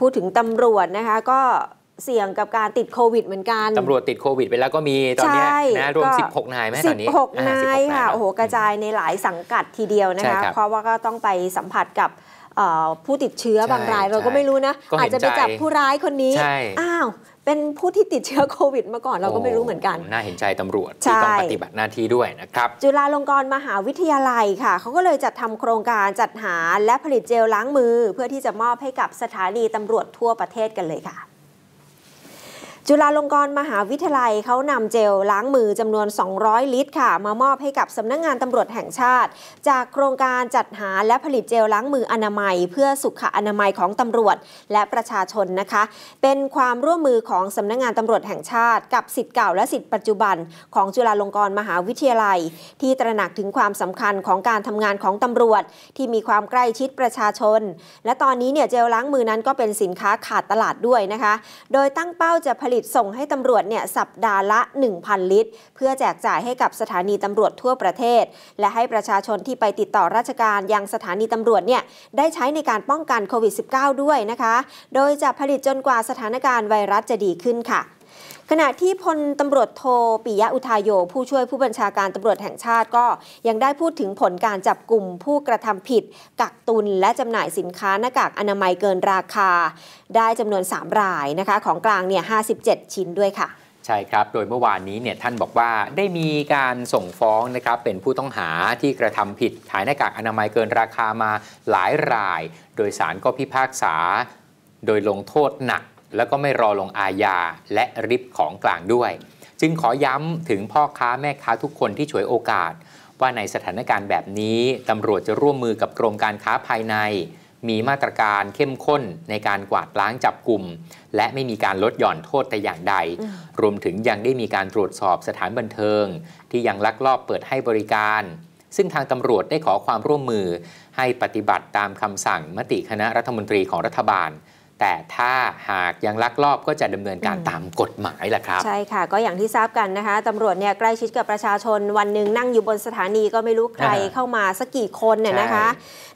พูดถึงตำรวจนะคะก็เสี่ยงกับการติดโควิดเหมือนกัน ตำรวจติดโควิดไปแล้วก็มีตอนนี้นะ รวม 16 นายไหมตอนนี้ 16 นายค่ะ โอ้โหกระจายในหลายสังกัดทีเดียวนะคะ เพราะว่าก็ต้องไปสัมผัสกับผู้ติดเชื้อบางราย เราก็ไม่รู้นะ อาจจะไปจับผู้ร้ายคนนี้ อ้าวเป็นผู้ที่ติดเชื้อโควิดมาก่อนเราก็ไม่รู้เหมือนกันน่าเห็นใจตำรวจที่ต้องปฏิบัติหน้าที่ด้วยนะครับจุฬาลงกรณ์มหาวิทยาลัยค่ะเขาก็เลยจัดทำโครงการจัดหาและผลิตเจลล้างมือเพื่อที่จะมอบให้กับสถานีตำรวจทั่วประเทศกันเลยค่ะจุฬาลงกรณ์มหาวิทยาลัยเขานำเจลล้างมือจำนวน 200 ลิตรค่ะ มามอบให้กับสำนักงงานตำรวจแห่งชาติ จากโครงการจัดหาและผลิตเจลล้างมืออนามัย เพื่อสุขอนามัยของตำรวจและประชาชนนะคะ เป็นความร่วมมือของสำนักงงานตำรวจแห่งชาติ กับสิทธิ์เก่าและสิทธิ์ปัจจุบัน ของจุฬาลงกรณ์มหาวิทยาลัย ที่ตระหนักถึงความสำคัญของการทำงานของตำรวจ ที่มีความใกล้ชิดประชาชนและตอนนี้เนี่ยเจลล้างมือนั้นก็เป็นสินค้าขาดตลาดด้วยนะคะ โดยตั้งเป้าจะผลิตลิตส่งให้ตำรวจเนี่ยสัปดาห์ละ 1,000 ลิตร เพื่อแจกจ่ายให้กับสถานีตำรวจทั่วประเทศ และให้ประชาชนที่ไปติดต่อราชการยังสถานีตำรวจเนี่ยได้ใช้ในการป้องกันโควิด -19 ด้วยนะคะ โดยจะผลิตจนกว่าสถานการณ์ไวรัสจะดีขึ้นค่ะขณะที่พลตำรวจโทปิยะอุทายโยผู้ช่วยผู้บัญชาการตำรวจแห่งชาติก็ยังได้พูดถึงผลการจับกลุ่มผู้กระทำผิดกักตุนและจำหน่ายสินค้าหน้ากากอนามัยเกินราคา ได้จำนวน 3 รายนะคะของกลางเนี่ยห้ชิ้นด้วยค่ะ ใช่ครับ โดยเมื่อวานนี้เนี่ยท่านบอกว่าได้มีการส่งฟ้องนะครับเป็นผู้ต้องหาที่กระทำผิดขายหน้ากากอนามัยเกินราคามาหลายราย โดยสารก็พิพากษาโดยลงโทษหนักแล้วก็ไม่รอลงอาญาและริบของกลางด้วย จึงขอย้ำถึงพ่อค้าแม่ค้าทุกคนที่ฉวยโอกาส ว่าในสถานการณ์แบบนี้ตำรวจจะร่วมมือกับกรมการค้าภายใน มีมาตรการเข้มข้นในการกวาดล้างจับกลุ่ม และไม่มีการลดหย่อนโทษแต่อย่างใด รวมถึงยังได้มีการตรวจสอบสถานบันเทิง ที่ยังลักลอบเปิดให้บริการ ซึ่งทางตำรวจได้ขอความร่วมมือ ให้ปฏิบัติตามคำสั่งมติคณะรัฐมนตรีของรัฐบาลแต่ถ้าหากยังลักลอบก็จะดำเนินการตามกฎหมายแหละครับ ใช่ค่ะก็อย่างที่ทราบกันนะคะตำรวจเนี่ยใกล้ชิดกับประชาชนวันหนึ่ง นั่งอยู่บนสถานีก็ไม่รู้ใครเข้ามาสักกี่คนเนี่ยนะคะ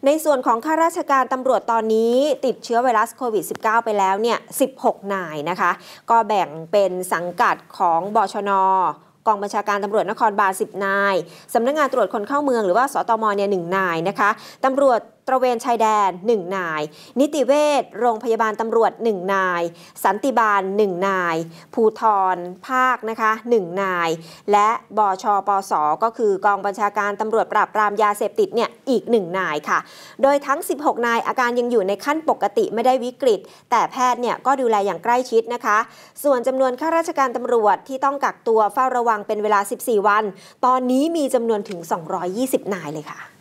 ในส่วนของข้าราชการตำรวจตอนนี้ ติดเชื้อไวรัสโควิด -19 ไปแล้วเนี่ย16นายนะคะ ก็แบ่งเป็นสังกัดของบชนกองบัญชาการตำรวจนครบาล10นายสำนักงงานตรวจคนเข้าเมืองหรือว่าสตมเนี่ยหนายนะคะ ตำรวจตระเวนชายแดน 1 นาย นิติเวชโรงพยาบาลตำรวจ 1 นาย สันติบาล 1 นายภูทรภาคนะคะ 1 นาย และบชปส ก็คือกองบัญชาการตำรวจปราบปรามยาเสพติดเนี่ยอีก 1 นายค่ะ โดยทั้ง 16 นายอาการยังอยู่ในขั้นปกติไม่ได้วิกฤต แต่แพทย์เนี่ยก็ดูแลอย่างใกล้ชิดนะคะ ส่วนจำนวนข้าราชการตำรวจที่ต้องกักตัวเฝ้าระวังเป็นเวลา 14 วัน ตอนนี้มีจำนวนถึง 220 นายเลยค่ะ